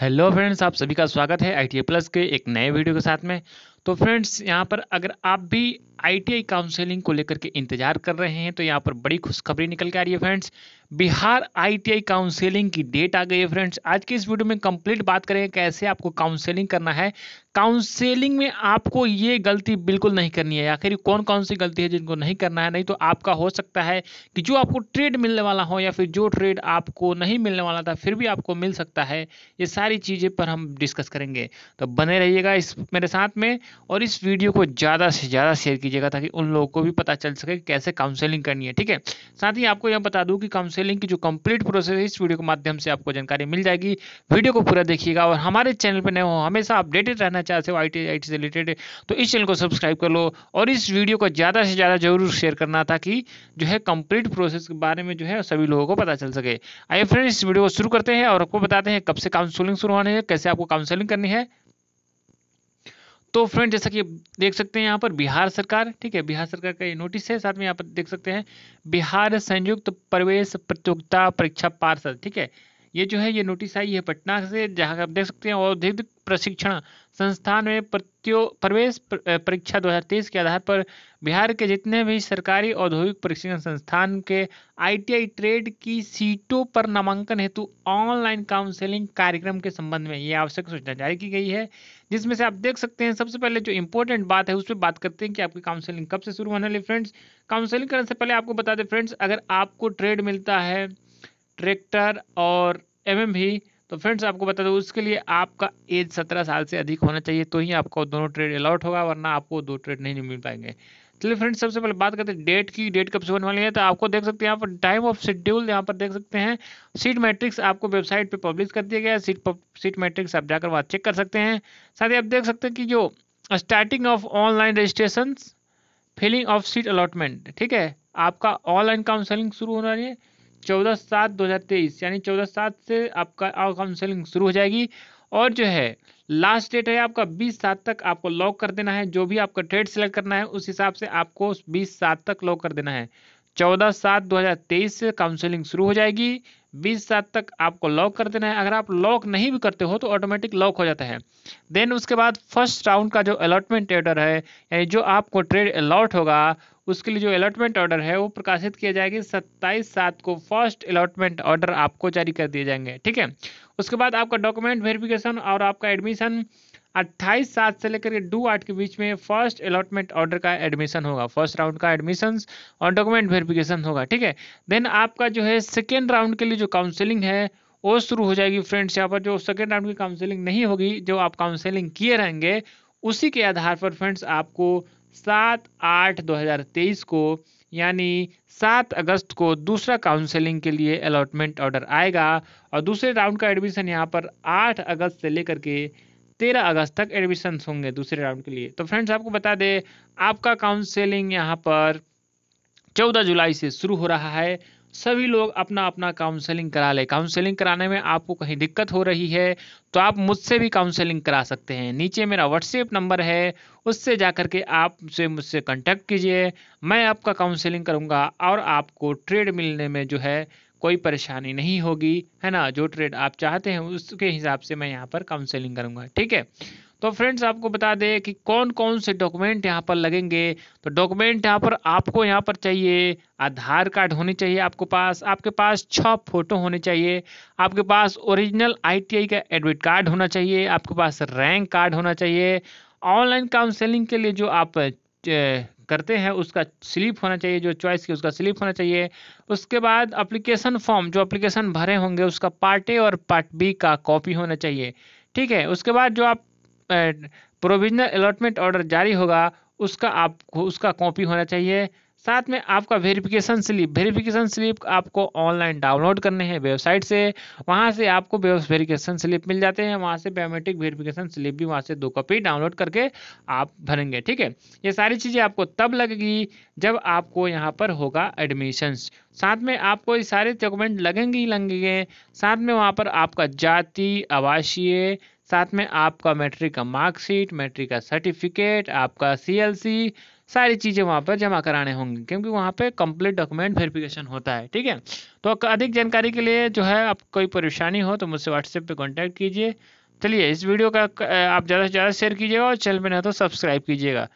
hello friends आप सभी का स्वागत है आई टी प्लस के एक नए वीडियो के साथ में तो फ्रेंड्स यहाँ पर अगर आप भी आईटीआई काउंसलिंग को लेकर के इंतजार कर रहे हैं तो यहाँ पर बड़ी खुशखबरी निकल के आ रही है फ्रेंड्स बिहार आईटीआई काउंसलिंग की डेट आ गई है फ्रेंड्स आज की इस वीडियो में कंप्लीट बात करेंगे कैसे आपको काउंसलिंग करना है काउंसलिंग में आपको ये गलती बिल्कुल नहीं करनी है आखिर कौन कौन सी गलती है जिनको नहीं करना है नहीं तो आपका हो सकता है कि जो आपको ट्रेड मिलने वाला हो या फिर जो ट्रेड आपको नहीं मिलने वाला था फिर भी आपको मिल सकता है ये सारी चीज़ें पर हम डिस्कस करेंगे तो बने रहिएगा इस मेरे साथ में और इस वीडियो को ज़्यादा से ज़्यादा शेयर कीजिएगा ताकि उन लोगों को भी पता चल सके कैसे काउंसलिंग करनी है ठीक है साथ ही आपको यह बता दूँ कि काउंसलिंग की जो कंप्लीट प्रोसेस है इस वीडियो के माध्यम से आपको जानकारी मिल जाएगी वीडियो को पूरा देखिएगा और हमारे चैनल पर नए हो हमेशा अपडेटेड रहना चाहते हो आई टी से रिलेटेड तो इस चैनल को सब्सक्राइब कर लो और इस वीडियो को ज़्यादा से ज़्यादा जरूर शेयर करना ताकि जो है कंप्लीट प्रोसेस के बारे में जो है सभी लोगों को पता चल सके आइए फ्रेंड्स इस वीडियो को शुरू करते हैं और आपको बताते हैं कब से काउंसलिंग शुरू होने है कैसे आपको काउंसलिंग करनी है तो फ्रेंड जैसा कि देख सकते हैं यहाँ पर बिहार सरकार ठीक है बिहार सरकार का ये नोटिस है साथ में यहाँ पर देख सकते हैं बिहार संयुक्त प्रवेश प्रतियोगिता परीक्षा पार्षद ठीक है ये जो है ये नोटिस आई है पटना से जहाँ आप देख सकते हैं औद्योगिक प्रशिक्षण संस्थान में प्रत्यो प्रवेश परीक्षा 2023 के आधार पर बिहार के जितने भी सरकारी औद्योगिक प्रशिक्षण संस्थान के आईटीआई ट्रेड की सीटों पर नामांकन हेतु ऑनलाइन काउंसलिंग कार्यक्रम के संबंध में ये आवश्यक सूचना जारी की गई है जिसमें से आप देख सकते हैं सबसे पहले जो इंपॉर्टेंट बात है उस पर बात करते हैं कि आपकी काउंसलिंग कब से शुरू होने वाली फ्रेंड्स काउंसलिंग करने से पहले आपको बता दें फ्रेंड्स अगर आपको ट्रेड मिलता है ट्रैक्टर और एम भी तो फ्रेंड्स आपको बता दो उसके लिए आपका एज सत्रह साल से अधिक होना चाहिए तो ही आपको दोनों ट्रेड अलाउट होगा वरना आपको दो ट्रेड नहीं मिल पाएंगे चलिए फ्रेंड्स सबसे पहले बात करते हैं डेट की डेट कब से होने वाली है तो आपको देख सकते हैं यहाँ पर टाइम ऑफ शेड्यूल यहाँ पर देख सकते हैं सीट मैट्रिक्स आपको वेबसाइट पे पब्लिश कर दिया गया है सीट सीट मैट्रिक्स आप जाकर वहाँ चेक कर सकते हैं साथ ही आप देख सकते हैं कि जो starting of online registration filling of seat allotment ठीक है आपका ऑनलाइन काउंसलिंग शुरू होने वाली है चौदह सात दो हज़ार तेईस यानी चौदह सात से आपका काउंसलिंग शुरू हो जाएगी और जो है लास्ट डेट है आपका बीस सात तक आपको लॉक कर देना है जो भी आपका ट्रेड सेलेक्ट करना है उस हिसाब से आपको बीस सात तक लॉक कर देना है चौदह सात दो हज़ार तेईस से काउंसलिंग शुरू हो जाएगी बीस सात तक आपको लॉक कर देना है अगर आप लॉक नहीं भी करते हो तो ऑटोमेटिक लॉक हो जाता है देन उसके बाद फर्स्ट राउंड का जो अलॉटमेंट ऑर्डर है यानी जो आपको ट्रेड अलॉट होगा उसके लिए जो अलॉटमेंट ऑर्डर है वो प्रकाशित किया जाएगा सत्ताईस सात को फर्स्ट अलॉटमेंट ऑर्डर आपको जारी कर दिए जाएंगे ठीक है उसके बाद आपका डॉक्यूमेंट वेरिफिकेशन और आपका एडमिशन अट्ठाईस सात से लेकर के डू आठ के बीच में फर्स्ट अलॉटमेंट ऑर्डर का एडमिशन होगा फर्स्ट राउंड का एडमिशन और डॉक्यूमेंट वेरिफिकेशन होगा ठीक है देन आपका जो है सेकेंड राउंड के लिए जो काउंसिलिंग है वो शुरू हो जाएगी फ्रेंड्स यहाँ पर जो सेकेंड राउंड की काउंसिलिंग नहीं होगी जो आप काउंसिलिंग किए रहेंगे उसी के आधार पर फ्रेंड्स आपको सात आठ 2023 को यानी सात अगस्त को दूसरा काउंसलिंग के लिए अलॉटमेंट ऑर्डर आएगा और दूसरे राउंड का एडमिशन यहाँ पर आठ अगस्त से लेकर के तेरह अगस्त तक एडमिशन होंगे दूसरे राउंड के लिए तो फ्रेंड्स आपको बता दें आपका काउंसलिंग यहाँ पर चौदह जुलाई से शुरू हो रहा है सभी लोग अपना अपना काउंसलिंग करा ले काउंसलिंग कराने में आपको कहीं दिक्कत हो रही है तो आप मुझसे भी काउंसलिंग करा सकते हैं नीचे मेरा व्हाट्सएप नंबर है उससे जा कर के आप से मुझसे कांटेक्ट कीजिए मैं आपका काउंसलिंग करूँगा और आपको ट्रेड मिलने में जो है कोई परेशानी नहीं होगी है ना जो ट्रेड आप चाहते हैं उसके हिसाब से मैं यहाँ पर काउंसलिंग करूँगा ठीक है तो फ्रेंड्स आपको बता दें कि कौन कौन से डॉक्यूमेंट यहाँ पर लगेंगे तो डॉक्यूमेंट यहाँ पर आपको यहाँ पर चाहिए आधार कार्ड होनी चाहिए आपको पास आपके पास छः फोटो होने चाहिए आपके पास ओरिजिनल आईटीआई का एडमिट कार्ड होना चाहिए आपके पास रैंक कार्ड होना चाहिए ऑनलाइन काउंसलिंग के लिए जो आप करते हैं उसका स्लिप होना चाहिए जो चॉइस की उसका स्लिप होना चाहिए उसके बाद अप्लीकेशन फॉर्म जो अप्लीकेशन भरे होंगे उसका पार्ट ए और पार्ट बी का कॉपी होना चाहिए ठीक है उसके बाद जो आप प्रोविजनल अलॉटमेंट ऑर्डर जारी होगा उसका आप उसका कॉपी होना चाहिए साथ में आपका वेरिफिकेशन स्लिप वेरिफिकेशन स्लिप आपको ऑनलाइन डाउनलोड करने हैं वेबसाइट से वहाँ से आपको वेरिफिकेशन स्लिप मिल जाते हैं वहाँ से बायोमेट्रिक वेरिफिकेशन स्लिप भी वहाँ से दो कॉपी डाउनलोड करके आप भरेंगे ठीक है ये सारी चीज़ें आपको तब लगेगी जब आपको यहाँ पर होगा एडमिशंस साथ में आपको ये सारे डॉक्यूमेंट लगेंगे ही लगेंगे साथ में वहाँ पर आपका जाति आवासीय साथ में आपका मैट्रिक का मार्कशीट मैट्रिक का सर्टिफिकेट आपका सीएलसी सारी चीज़ें वहाँ पर जमा कराने होंगी क्योंकि वहाँ पे कंप्लीट डॉक्यूमेंट वेरिफिकेशन होता है ठीक है तो अधिक जानकारी के लिए जो है आप कोई परेशानी हो तो मुझसे व्हाट्सएप पे कांटेक्ट कीजिए चलिए इस वीडियो का आप ज़्यादा से ज़्यादा शेयर कीजिएगा और चैनल पर नहीं तो सब्सक्राइब कीजिएगा